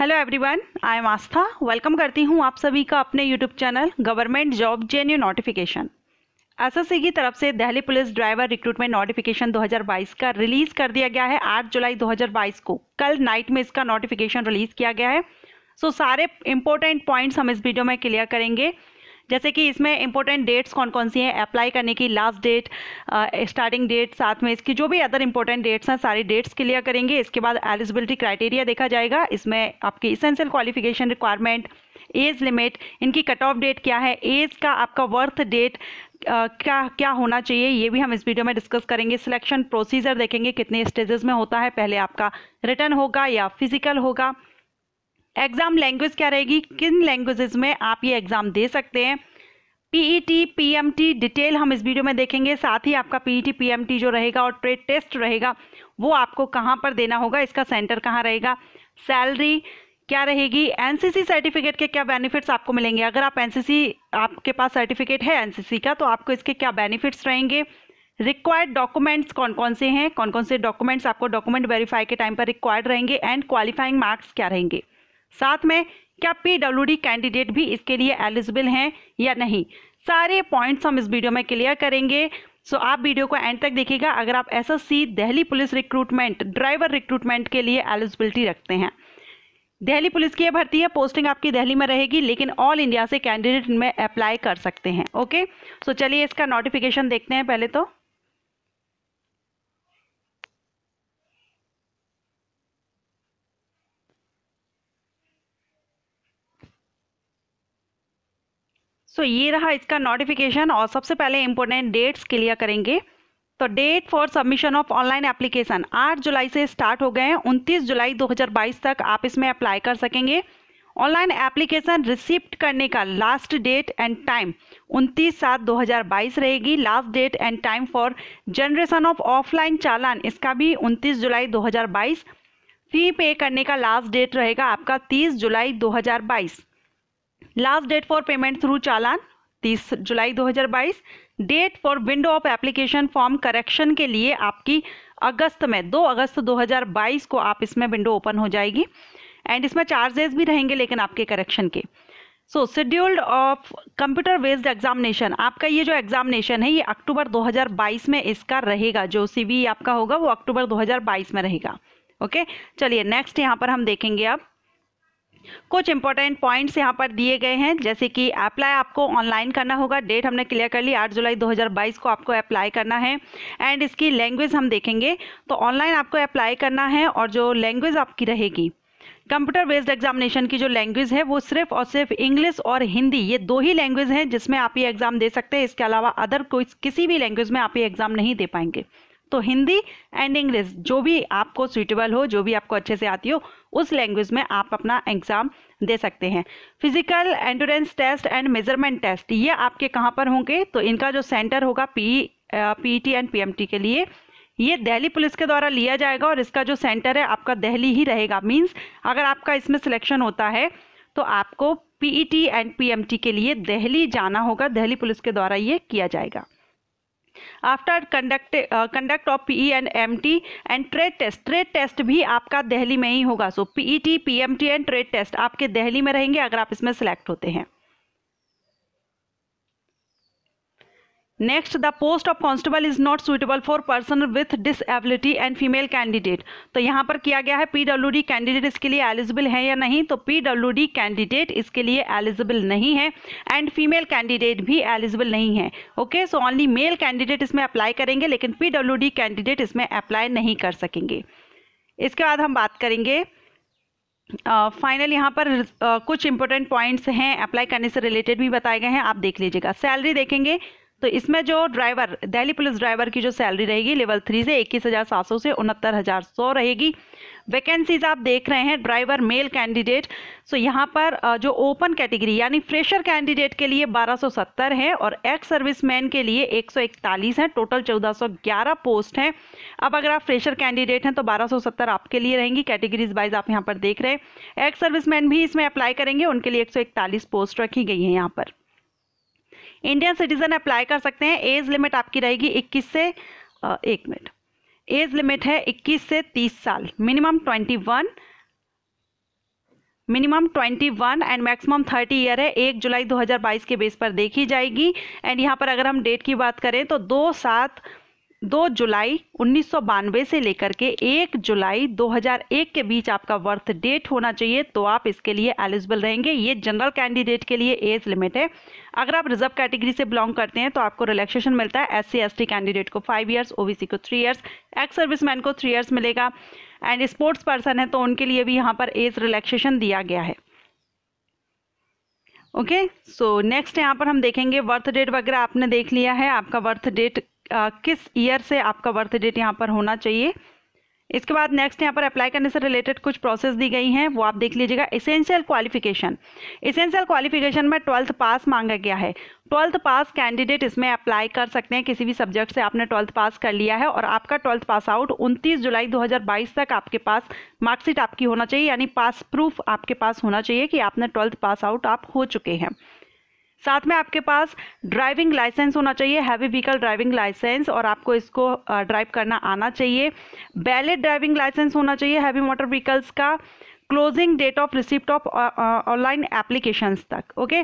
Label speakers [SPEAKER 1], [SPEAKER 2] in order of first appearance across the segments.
[SPEAKER 1] hello everyone I am Aastha welcome करती हूँ आप सभी का अपने YouTube channel government job genuine notification SSC की तरफ से Delhi police driver recruitment notification 2022 का रिलीज कर दिया गया है 8 जुलाई 2022 को कल नाइट में इसका नोटिफिकेशन रिलीज किया गया है सो so, सारे इंपॉर्टेंट पॉइंट्स हम इस वीडियो में क्लियर करेंगे जैसे कि इसमें इंपॉर्टेंट डेट्स कौन कौन सी हैं अप्लाई करने की लास्ट डेट स्टार्टिंग डेट साथ में इसकी जो भी अदर इंपॉर्टेंट डेट्स हैं सारी डेट्स क्लियर करेंगे इसके बाद एलिजिबिलिटी क्राइटेरिया देखा जाएगा इसमें आपकी essential qualification requirement age limit इनकी कट ऑफ डेट क्या है एज का आपका बर्थ डेट Uh, क्या क्या होना चाहिए ये भी हम इस वीडियो में डिस्कस करेंगे सिलेक्शन प्रोसीजर देखेंगे कितने स्टेजेस में होता है पहले आपका रिटर्न होगा या फिजिकल होगा एग्ज़ाम लैंग्वेज क्या रहेगी किन लैंग्वेजेस में आप ये एग्ज़ाम दे सकते हैं पीईटी पीएमटी e डिटेल हम इस वीडियो में देखेंगे साथ ही आपका पीईटी पीएमटी e जो रहेगा और ट्रेड टेस्ट रहेगा वो आपको कहाँ पर देना होगा इसका सेंटर कहाँ रहेगा सैलरी क्या रहेगी एनसीसी सर्टिफिकेट के क्या बेनिफिट्स आपको मिलेंगे अगर आप एनसीसी आपके पास सर्टिफिकेट है एनसीसी का तो आपको इसके क्या बेनिफिट्स रहेंगे रिक्वायर्ड डॉक्यूमेंट्स कौन कौन से हैं कौन कौन से डॉक्यूमेंट्स आपको डॉक्यूमेंट वेरीफाई के टाइम पर रिक्वायर्ड रहेंगे एंड क्वालिफाइंग मार्क्स क्या रहेंगे साथ में क्या पीडब्ल्यूडी कैंडिडेट भी इसके लिए एलिजिबल हैं या नहीं सारे पॉइंट्स हम इस वीडियो में क्लियर करेंगे सो आप वीडियो को एंड तक देखिएगा अगर आप S Delhi police recruitment driver recruitment के लिए एलिजिबिलिटी रखते हैं दिल्ली पुलिस की भर्ती है पोस्टिंग आपकी दिल्ली में रहेगी लेकिन ऑल इंडिया से कैंडिडेट में अप्लाई कर सकते हैं ओके सो चलिए इसका नोटिफिकेशन देखते हैं पहले तो सो so, ये रहा इसका नोटिफिकेशन और सबसे पहले इम्पोर्टेंट डेट्स क्लियर करेंगे तो date for submission of online application 8 जुलाई से स्टार्ट हो गए हैं 29 जुलाई 2022 तक आप इसमें अप्लाई कर सकेंगे ऑनलाइन एप्लीकेशन रिसिप्ट करने का लास्ट डेट एंड टाइम 29 सात 2022 रहेगी last date and time for generation of offline चालान इसका भी 29 जुलाई 2022 फी पे करने का लास्ट डेट रहेगा आपका 30 जुलाई 2022 last date for payment through चालान 30 जुलाई 2022 date for window of application form correction के लिए आपकी अगस्त में 2 अगस्त 2022 को आप इसमें विंडो ओपन हो जाएगी एंड इसमें चार्जेस भी रहेंगे लेकिन आपके करेक्शन के so scheduled of computer based examination आपका ये जो एग्जामिनेशन है ये अक्टूबर 2022 में इसका रहेगा जो सी e आपका होगा वो अक्टूबर 2022 में रहेगा ओके चलिए नेक्स्ट यहाँ पर हम देखेंगे अब कुछ इंपॉर्टेंट पॉइंट्स यहाँ पर दिए गए हैं जैसे कि अप्लाई आपको ऑनलाइन करना होगा डेट हमने क्लियर कर ली 8 जुलाई 2022 को आपको अप्लाई करना है एंड इसकी लैंग्वेज हम देखेंगे तो ऑनलाइन आपको अप्लाई करना है और जो लैंग्वेज आपकी रहेगी कंप्यूटर बेस्ड एग्जामिनेशन की जो लैंग्वेज है वो सिर्फ और सिर्फ इंग्लिश और हिंदी ये दो ही लैंग्वेज हैं जिसमें आप ये एग्ज़ाम दे सकते हैं इसके अलावा अदर कोई किसी भी लैंग्वेज में आप ये एग्ज़ाम नहीं दे पाएंगे तो हिंदी एंड इंग्लिश जो भी आपको सुइटेबल हो जो भी आपको अच्छे से आती हो उस लैंग्वेज में आप अपना एग्ज़ाम दे सकते हैं physical endurance test and measurement test ये आपके कहाँ पर होंगे तो इनका जो सेंटर होगा पी टी एंड पीएमटी के लिए ये दिल्ली पुलिस के द्वारा लिया जाएगा और इसका जो सेंटर है आपका दिल्ली ही रहेगा मींस अगर आपका इसमें सिलेक्शन होता है तो आपको पीईटी एंड पीएमटी के लिए दिल्ली जाना होगा दिल्ली पुलिस के द्वारा ये किया जाएगा after conduct conduct of PE and MT and trade test trade test भी आपका दिल्ली में ही होगा so PET PMT and trade test आपके दिल्ली में रहेंगे अगर आप इसमें सेलेक्ट होते हैं next the post of constable is not suitable for person with disability and female candidate तो यहाँ पर किया गया है पीडब्ल्यूडी कैंडिडेट इसके लिए एलिजिबल है या नहीं तो पीडब्ल्यूडी कैंडिडेट इसके लिए एलिजिबल नहीं है एंड फीमेल कैंडिडेट भी एलिजिबल नहीं है okay so only male candidate इसमें अप्लाई करेंगे लेकिन पीडब्ल्यूडी कैंडिडेट इसमें अप्लाई नहीं कर सकेंगे इसके बाद हम बात करेंगे फाइनल uh, यहाँ पर uh, कुछ इंपॉर्टेंट पॉइंट्स हैं अप्लाई करने से रिलेटेड भी बताए गए हैं आप देख लीजिएगा सैलरी देखेंगे तो इसमें जो ड्राइवर दिल्ली पुलिस ड्राइवर की जो सैलरी रहेगी लेवल थ्री से इक्कीस हज़ार सात सौ से उनहत्तर हज़ार सौ रहेगी वैकेंसीज आप देख रहे हैं ड्राइवर मेल कैंडिडेट सो यहाँ पर जो ओपन कैटेगरी यानी फ्रेशर कैंडिडेट के लिए 1270 है और एक्स सर्विस मैन के लिए 141 है टोटल 1411 पोस्ट हैं अब अगर आप फ्रेशर कैंडिडेट हैं तो 1270 आपके लिए रहेंगी कैटेगरीज वाइज आप यहाँ पर देख रहे हैं एक्स मैन भी इसमें अप्लाई करेंगे उनके लिए इकतालीस पोस्ट रखी गई हैं यहाँ पर इंडियन सिटीजन अप्लाई कर सकते हैं एज लिमिट आपकी रहेगी इक्कीस से एक मिनट एज लिमिट है 21 से 30 साल minimum 21 minimum 21 and maximum 30 year है एक जुलाई 2022 के बेस पर देखी जाएगी एंड यहाँ पर अगर हम डेट की बात करें तो दो सात दो जुलाई उन्नीस से लेकर के एक जुलाई 2001 के बीच आपका बर्थ डेट होना चाहिए तो आप इसके लिए एलिजिबल रहेंगे ये जनरल कैंडिडेट के लिए एज लिमिट है अगर आप रिजर्व कैटेगरी से बिलोंग करते हैं तो आपको रिलैक्सेशन मिलता है एस सी कैंडिडेट को फाइव ईयर्स ओबीसी को थ्री ईयर्स एक्स सर्विसमैन को थ्री ईयर्स मिलेगा एंड स्पोर्ट्स पर्सन है तो उनके लिए भी यहाँ पर एज रिलैक्सेशन दिया गया है ओके सो नेक्स्ट यहाँ पर हम देखेंगे बर्थ डेट वगैरह आपने देख लिया है आपका बर्थ डेट आ, किस ईयर से आपका बर्थ डेट यहाँ पर होना चाहिए इसके बाद नेक्स्ट यहाँ पर अप्लाई करने से रिलेटेड कुछ प्रोसेस दी गई हैं वो आप देख लीजिएगा इसेंशियल क्वालिफिकेशन इसेंशियल क्वालिफिकेशन में ट्वेल्थ पास मांगा गया है ट्वेल्थ पास कैंडिडेट इसमें अप्लाई कर सकते हैं किसी भी सब्जेक्ट से आपने ट्वेल्थ पास कर लिया है और आपका ट्वेल्थ पास आउट 29 जुलाई 2022 तक आपके पास मार्कशीट आपकी होना चाहिए यानी पास प्रूफ आपके पास होना चाहिए कि आपने ट्वेल्थ पास आउट आप हो चुके हैं साथ में आपके पास ड्राइविंग लाइसेंस होना चाहिए हैवी व्हीकल ड्राइविंग लाइसेंस और आपको इसको ड्राइव करना आना चाहिए बैलेट ड्राइविंग लाइसेंस होना चाहिए हैवी मोटर व्हीकल्स का closing date of receipt of online applications तक okay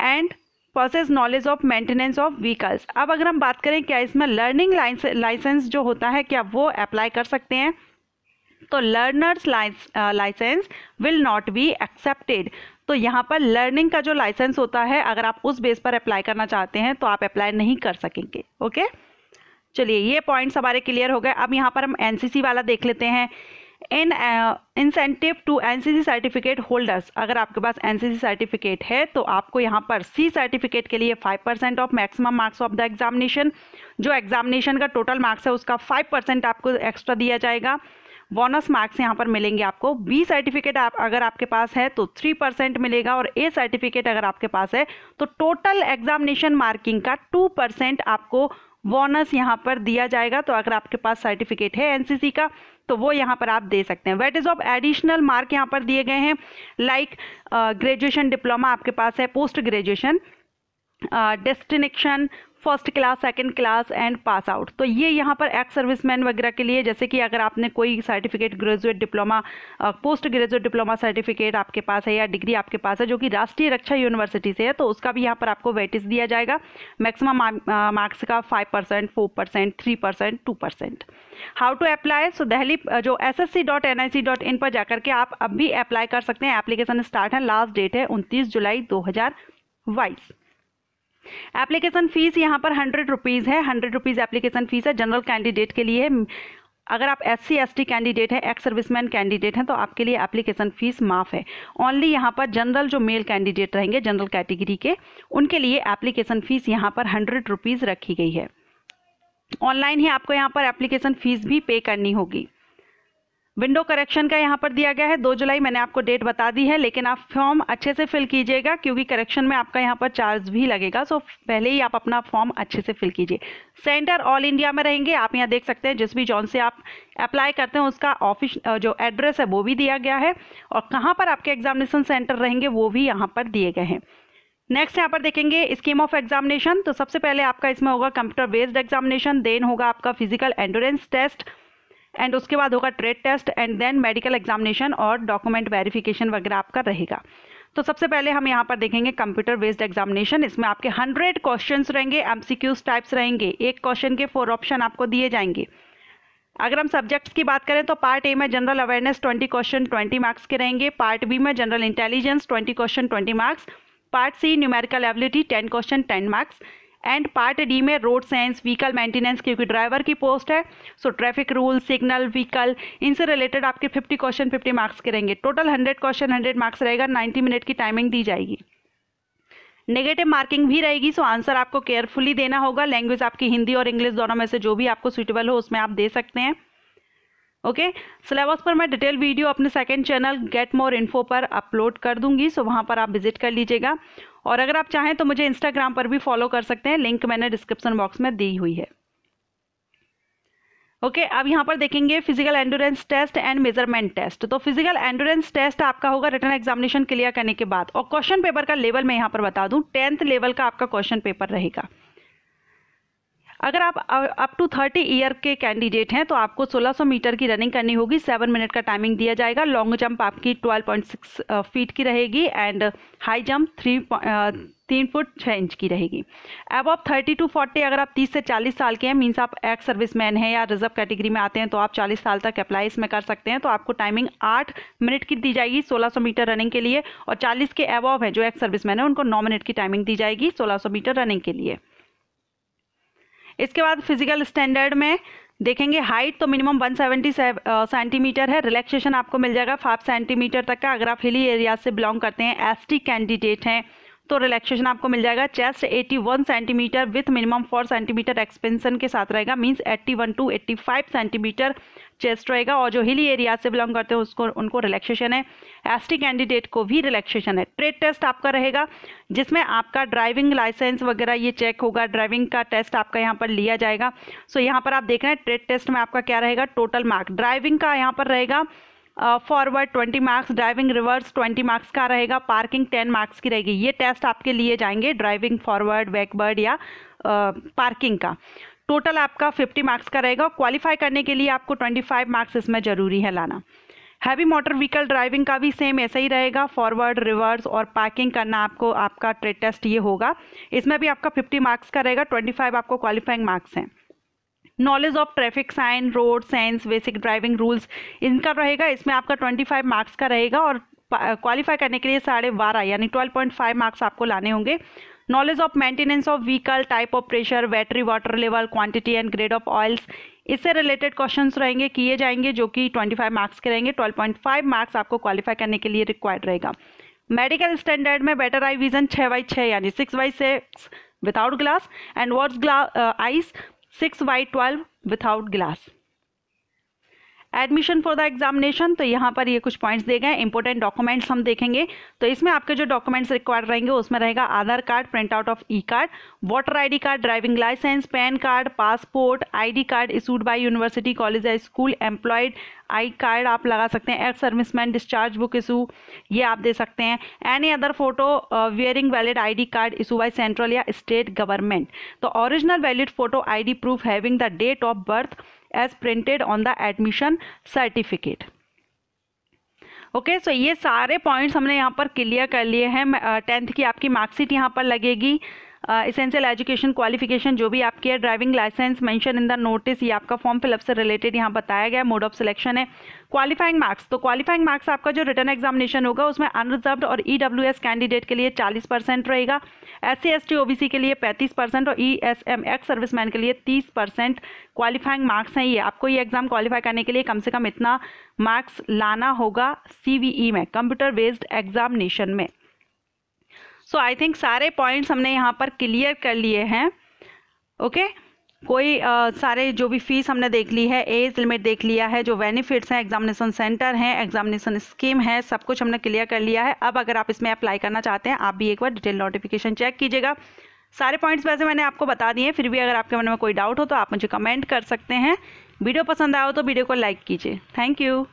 [SPEAKER 1] and process knowledge of maintenance of vehicles अब अगर हम बात करें क्या इसमें लर्निंग लाइसेंस जो होता है क्या वो अप्लाई कर सकते हैं तो learner's licence will not be accepted तो यहाँ पर लर्निंग का जो लाइसेंस होता है अगर आप उस बेस पर अप्लाई करना चाहते हैं तो आप अप्लाई नहीं कर सकेंगे ओके चलिए ये पॉइंट्स हमारे क्लियर हो गए अब यहाँ पर हम एन वाला देख लेते हैं in incentive to NCC certificate holders अगर आपके पास एनसीसी सर्टिफिकेट है तो आपको यहाँ पर सी सर्टिफिकेट के लिए five percent of maximum marks of the examination जो एग्जामिनेशन का टोटल मार्क्स है उसका फाइव परसेंट आपको एक्स्ट्रा दिया जाएगा बोनस मार्क्स यहाँ पर मिलेंगे आपको बी सर्टिफिकेट आप अगर आपके पास है तो थ्री परसेंट मिलेगा और ए सर्टिफिकेट अगर आपके पास है तो टोटल एग्जामिनेशन मार्किंग का टू परसेंट आपको बोनस यहाँ पर दिया जाएगा तो अगर आपके पास सर्टिफिकेट है एनसीसी का तो वो यहाँ पर आप दे सकते हैं weightage of additional mark यहाँ पर दिए गए हैं लाइक ग्रेजुएशन डिप्लोमा आपके पास है post graduation destination first class second class and pass out तो ये यहाँ पर एक्स सर्विसमैन वगैरह के लिए जैसे कि अगर आपने कोई certificate graduate diploma post graduate diploma certificate आपके पास है या डिग्री आपके पास है जो कि राष्ट्रीय रक्षा यूनिवर्सिटी से है तो उसका भी यहाँ पर आपको वेटिस दिया जाएगा मैक्सिमम मार्क्स का five percent four percent three percent two percent how to apply so Delhi जो S S C dot N I C dot in पर जाकर के आप अब भी अप्लाई कर सकते हैं एप्लीकेशन स्टार्ट है लास्ट डेट है उनतीस जुलाई दो हज़ार बाईस एप्लीकेशन फ़ीस यहाँ पर हंड्रेड रुपीज़ है हंड्रेड रुपीज़ एप्लीकेशन फ़ीस है जनरल कैंडिडेट के लिए अगर आप एस सी कैंडिडेट हैं एक्स सर्विसमैन कैंडिडेट हैं तो आपके लिए एप्लीकेशन फ़ीस माफ़ है ओनली यहाँ पर जनरल जो मेल कैंडिडेट रहेंगे जनरल कैटेगरी के उनके लिए एप्लीकेशन फ़ीस यहाँ पर हंड्रेड रुपीज़ रखी गई है ऑनलाइन ही आपको यहाँ पर एप्लीकेशन फ़ीस भी पे करनी होगी विंडो करेक्शन का यहाँ पर दिया गया है दो जुलाई मैंने आपको डेट बता दी है लेकिन आप फॉर्म अच्छे से फिल कीजिएगा क्योंकि करेक्शन में आपका यहाँ पर चार्ज भी लगेगा सो पहले ही आप अपना फॉर्म अच्छे से फिल कीजिए सेंटर ऑल इंडिया में रहेंगे आप यहाँ देख सकते हैं जिस भी जॉन से आप अप्लाई करते हैं उसका ऑफिस जो एड्रेस है वो भी दिया गया है और कहाँ पर आपके एग्जामिनेशन सेंटर रहेंगे वो भी यहाँ पर दिए गए हैं नेक्स्ट यहाँ पर देखेंगे स्कीम ऑफ एग्जामिनेशन तो सबसे पहले आपका इसमें होगा कंप्यूटर बेस्ड एग्जामिनेशन देन होगा आपका फिजिकल एंडोरेंस टेस्ट एंड उसके बाद होगा trade test and then medical examination और डॉक्यूमेंट वेरिफिकेशन वगैरह आपका रहेगा तो सबसे पहले हम यहाँ पर देखेंगे कंप्यूटर बेस्ड एग्जामिनेशन इसमें आपके हंड्रेड क्वेश्चन रहेंगे एमसीक्यूज टाइप्स रहेंगे एक क्वेश्चन के फोर ऑप्शन आपको दिए जाएंगे अगर हम सब्जेक्ट्स की बात करें तो पार्ट ए में जनरल अवेयरनेस 20 क्वेश्चन 20 मार्क्स के रहेंगे पार्ट बी में general intelligence 20 question 20 marks part C numerical ability 10 question 10 marks and part D में रोड साइंस व्हीकल मेंटेनेंस क्योंकि ड्राइवर की पोस्ट है so traffic rule signal vehicle इनसे related आपके fifty question fifty marks के रहेंगे total hundred question hundred marks रहेगा ninety minute की टाइमिंग दी जाएगी नेगेटिव मार्किंग भी रहेगी सो आंसर आपको केयरफुली देना होगा लैंग्वेज आपकी हिंदी और इंग्लिश दोनों में से जो भी आपको सुटेबल हो उसमें आप दे सकते हैं ओके सिलेबस पर मैं डिटेल वीडियो अपने second channel get more info पर अपलोड कर दूंगी सो वहाँ पर आप विजिट कर लीजिएगा और अगर आप चाहें तो मुझे इंस्टाग्राम पर भी फॉलो कर सकते हैं लिंक मैंने डिस्क्रिप्शन बॉक्स में दी हुई है ओके okay, अब यहाँ पर देखेंगे physical endurance test and measurement test तो फिजिकल एंडोरेंस टेस्ट आपका होगा रिटर्न एग्जामिनेशन क्लियर करने के बाद और क्वेश्चन पेपर का लेवल मैं यहाँ पर बता दूँ टेंथ लेवल का आपका क्वेश्चन पेपर रहेगा अगर आप अप टू थर्टी ईयर के कैंडिडेट हैं तो आपको 1600 मीटर की रनिंग करनी होगी सेवन मिनट का टाइमिंग दिया जाएगा लॉन्ग जंप आपकी 12.6 फीट की रहेगी एंड हाई जंप थ्री तीन फुट छः इंच की रहेगी अब आप थर्टी टू फोर्टी अगर आप तीस से चालीस साल के हैं मीन्स आप एक्स सर्विस मैन हैं या रिजर्व कैटेगरी में आते हैं तो आप चालीस साल तक अप्लाई इसमें कर सकते हैं तो आपको टाइमिंग आठ मिनट की दी जाएगी सोलह सौ मीटर रनिंग के लिए और चालीस के एबॉव है जो एक्स सर्विस मैन है उनको नौ मिनट की टाइमिंग दी जाएगी सोलह सौ मीटर रनिंग के लिए इसके बाद फिजिकल स्टैंडर्ड में देखेंगे हाइट तो मिनिमम 170 सेंटीमीटर है रिलैक्सेशन आपको मिल जाएगा 5 सेंटीमीटर तक का अगर आप हिली एरिया से बिलोंग करते हैं एसटी कैंडिडेट हैं तो रिलैक्सेशन आपको मिल जाएगा chest 81 centimetre with minimum 4 centimetre expansion के साथ रहेगा मींस 81 टू 85 सेंटीमीटर चेस्ट रहेगा और जो हिली एरिया से बिलोंग करते हैं उसको उनको रिलैक्सेशन है एसटी कैंडिडेट को भी रिलैक्सेशन है ट्रेड टेस्ट आपका रहेगा जिसमें आपका ड्राइविंग लाइसेंस वगैरह ये चेक होगा ड्राइविंग का टेस्ट आपका यहाँ पर लिया जाएगा सो यहाँ पर आप देख रहे हैं ट्रेड टेस्ट में आपका क्या रहेगा टोटल मार्क ड्राइविंग का यहाँ पर रहेगा forward twenty marks driving reverse twenty marks का रहेगा पार्किंग टेन मार्क्स की रहेगी ये टेस्ट आपके लिए जाएंगे ड्राइविंग फॉरवर्ड बैकवर्ड या पार्किंग का टोटल आपका फिफ्टी मार्क्स का रहेगा क्वालिफाई करने के लिए आपको ट्वेंटी फाइव मार्क्स इसमें ज़रूरी है लाना हैवी मोटर व्हीकल ड्राइविंग का भी सेम ऐसा ही रहेगा फॉरवर्ड रिवर्स और पार्किंग करना आपको आपका ट्रेड टेस्ट ये होगा इसमें भी आपका फिफ्टी मार्क्स का रहेगा ट्वेंटी फाइव आपको क्वालिफाइंग मार्क्स हैं knowledge of traffic sign road signs basic driving rules इनका रहेगा इसमें आपका ट्वेंटी फाइव मार्क्स का रहेगा और क्वालिफाई करने के लिए साढ़े बारह यानी ट्वेल्व पॉइंट फाइव मार्क्स आपको लाने होंगे knowledge of maintenance of vehicle type of pressure battery water level quantity and grade of oils इससे रिलेटेड क्वेश्चंस रहेंगे किए जाएंगे जो कि 25 मार्क्स के रहेंगे 12.5 मार्क्स आपको क्वालिफाई करने के लिए रिक्वायर्ड रहेगा मेडिकल स्टैंडर्ड में बेटर आई विजन छः बाई छः यानी six by six without glass and what's glass eyes six by twelve without glass admission for the examination तो यहाँ पर ये कुछ पॉइंट्स दिए गए इंपॉर्टेंट डॉक्यूमेंट्स हम देखेंगे तो इसमें आपके जो डॉक्यूमेंट्स रिक्वायर्ड रहेंगे उसमें रहेगा Aadhaar card print out of e card voter D card driving licence PAN card passport ID card issued by university college या स्कूल एम्प्लॉयड आई कार्ड आप लगा सकते हैं ex serviceman discharge book issue ये आप दे सकते हैं any other photo wearing valid ID card issue by central या स्टेट गवर्नमेंट तो original valid photo ID proof having the date of birth age printed on the admission certificate okay okay, so so ये सारे points हमने यहाँ पर clear कर लिए हैं टेंथ uh, की आपकी मार्कशीट यहाँ पर लगेगी इसेंशियल एजुकेशन क्वालिफिकेशन जो भी आपकी है driving licence mention in the notice ये आपका फॉर्म फिलअप से रिलेटेड यहाँ बताया गया मोड ऑफ सिलेक्शन है क्वालिफाइंग मार्क्स तो क्वालिफाइंग मार्क्स आपका जो रिटर्न एग्जामिनेशन होगा उसमें अनरिजर्व और ई e कैंडिडेट के लिए चालीस परसेंट रहेगा S C S T O B C के लिए पैंतीस परसेंट और E S M ex serviceman के लिए तीस परसेंट क्वालिफाइंग मार्क्स हैं ये आपको ये एग्ज़ाम क्वालिफाई करने के लिए कम से कम इतना मार्क्स लाना होगा सी वी ई में कंप्यूटर बेस्ड एग्जामिनेशन में सो आई थिंक सारे पॉइंट्स हमने यहाँ पर क्लियर कर लिए हैं ओके कोई आ, सारे जो भी फीस हमने देख ली है एज लिमिट देख लिया है जो बेनिफिट्स हैं एग्जामिनेशन सेंटर हैं एग्जामिनेशन स्कीम है सब कुछ हमने क्लियर कर लिया है अब अगर आप इसमें अप्लाई करना चाहते हैं आप भी एक बार डिटेल नोटिफिकेशन चेक कीजिएगा सारे पॉइंट्स वैसे मैंने आपको बता दिए फिर भी अगर आपके मन में कोई डाउट हो तो आप मुझे कमेंट कर सकते हैं वीडियो पसंद आया हो तो वीडियो को लाइक कीजिए थैंक यू